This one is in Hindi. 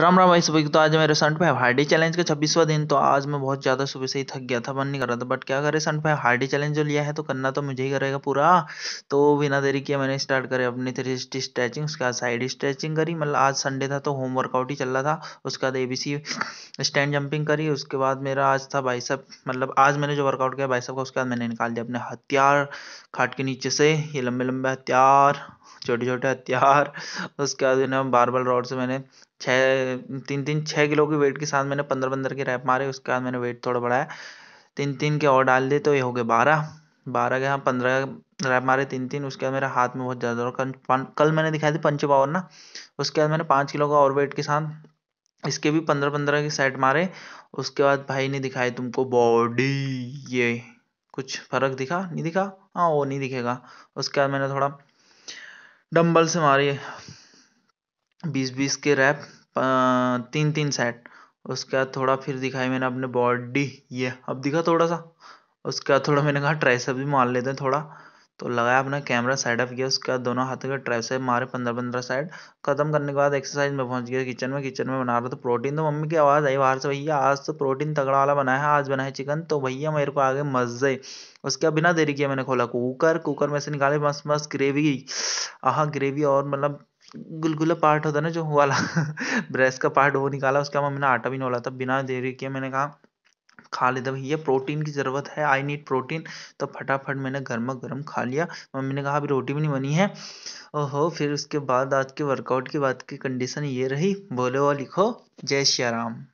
राम राम भाई सभी तो आज मेरे सन फाइव हार्डी चैलेंज का छब्बीसवा दिन तो आज मैं बहुत ज़्यादा सुबह से ही थक गया था मन नहीं कर रहा था बट क्या करें सन फाइव हार्डी चैलेंज जो लिया है तो करना तो मुझे ही करेगा पूरा तो बिना देरी किया मैंने स्टार्ट करे अपनी थ्री सिक्सटी स्ट्रेचिंग उसके बाद साइड स्ट्रेचिंग करी मतलब आज संडे था तो होम वर्कआउट ही चल रहा था उसके बाद A B C stand jumping करी उसके बाद मेरा आज था भाई साहब मतलब आज मैंने जो वर्कआउट किया भाई साहब का उसके बाद मैंने निकाल दिया अपने हथियार खाट के नीचे से ये लंबे लंबे हथियार छोटे छोटे हथियार उसके बाद मैंने बार बार रॉड से मैंने छः तीन तीन छः किलो की वेट के साथ मैंने पंद्रह पंद्रह के रैप मारे उसके बाद मैंने वेट थोड़ा बढ़ाया तीन तीन के और डाल दिए तो ये हो गए बारह बारह के हाँ पंद्रह रैप मारे तीन तीन उसके बाद मेरे हाथ में बहुत ज़्यादा कल कल मैंने दिखाई थी पंच पावर ना उसके बाद मैंने पाँच किलो का और वेट के साथ इसके भी पंद्रह पंद्रह के सेट मारे उसके बाद भाई ने दिखाई तुमको बॉडी ये कुछ फ़र्क दिखा नहीं दिखा हाँ वो नहीं दिखेगा उसके बाद मैंने थोड़ा डम्बल से मारी बीस बीस के रैप तीन तीन सेट उसके बाद थोड़ा फिर दिखाई मैंने अपने बॉडी ये अब दिखा थोड़ा सा उसके बाद थोड़ा मैंने कहा ट्राइसेप भी मार लेते हैं थोड़ा तो लगाया अपना कैमरा साइड अप किया उसके बाद दोनों हाथों के ट्राइसेप मारे पंद्रह पंद्रह साइड खत्म करने के बाद एक्सरसाइज में पहुंच गया किचन में किचन में बना रहा था प्रोटीन तो मम्मी की आवाज़ आई बाहर से भैया आज तो प्रोटीन तगड़ा वाला बनाया है आज बनाया चिकन तो भैया मेरे को आगे मज़े उसके बाद बिना देरी किया मैंने खोला कुकर कुकर में से निकाले मस्त मस्त ग्रेवी आह ग्रेवी और मतलब गुलगुला पार्ट होता है ना जो वाला ब्रेस का पार्ट वो निकाला उसके बाद मैंने आटा भी नोला था बिना देरी किए मैंने कहा खा लेता भैया प्रोटीन की ज़रूरत है आई नीड प्रोटीन तो फटाफट मैंने गर्मा गर्म खा लिया मम्मी ने कहा अभी रोटी भी नहीं बनी है ओहो फिर उसके बाद आज के वर्कआउट के बाद की कंडीशन ये रही बोले वो लिखो जय श्री राम